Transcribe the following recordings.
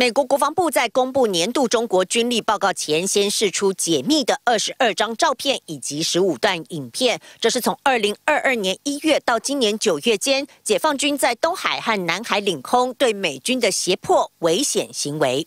美国国防部在公布年度中国军力报告前，先释出解密的二十二张照片以及十五段影片。这是从二零二二年一月到今年九月间，解放军在东海和南海领空对美军的胁迫危险行为。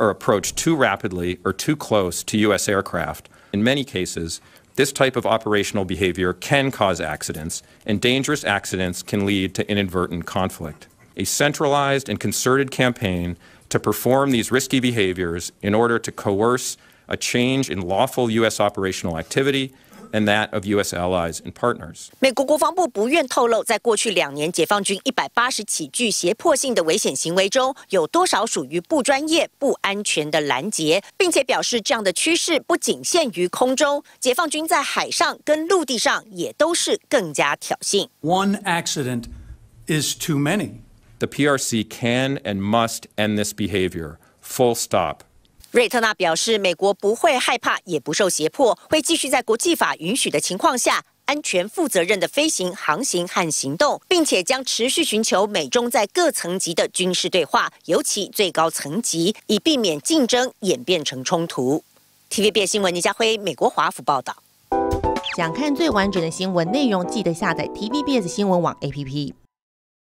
are approached too rapidly or too close to U.S. aircraft. In many cases, this type of operational behavior can cause accidents, and dangerous accidents can lead to inadvertent conflict. A centralized and concerted campaign to perform these risky behaviors in order to coerce a change in lawful U.S. operational activity and that of U.S. allies and partners. 美国国防部不愿透露，在过去两年解放军一百八十起具胁迫性的危险行为中，有多少属于不专业、不安全的拦截，并且表示这样的趋势不仅限于空中，解放军在海上跟陆地上也都是更加挑衅。One accident is too many. The PRC can and must end this behavior. Full stop. 瑞特纳表示，美国不会害怕，也不受胁迫，会继续在国际法允许的情况下，安全、负责任地飞行、航行和行动，并且将持续寻求美中在各层级的军事对话，尤其最高层级，以避免竞争演变成冲突。TVBS 新闻李佳辉，美国华府报道。想看最完整的新闻内容，记得下载 TVBS 新闻网 APP。